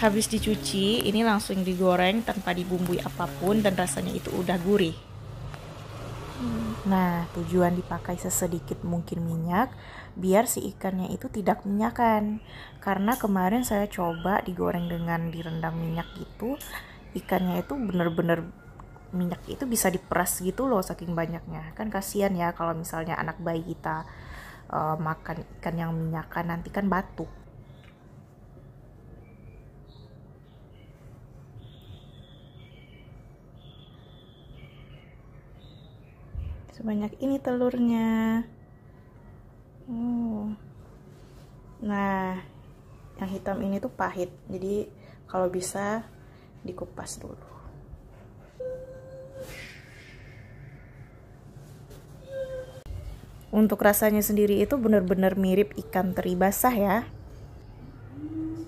habis dicuci ini langsung digoreng tanpa dibumbui apapun dan rasanya itu udah gurih Nah, tujuan dipakai sesedikit mungkin minyak biar si ikannya itu tidak minyakan. Karena kemarin saya coba digoreng dengan direndam minyak gitu, ikannya itu bener-bener minyak itu bisa diperas gitu loh saking banyaknya. Kan kasihan ya kalau misalnya anak bayi kita uh, makan ikan yang minyakan nanti kan batuk. sebanyak ini telurnya uh. nah yang hitam ini tuh pahit jadi kalau bisa dikupas dulu untuk rasanya sendiri itu benar-benar mirip ikan teri basah ya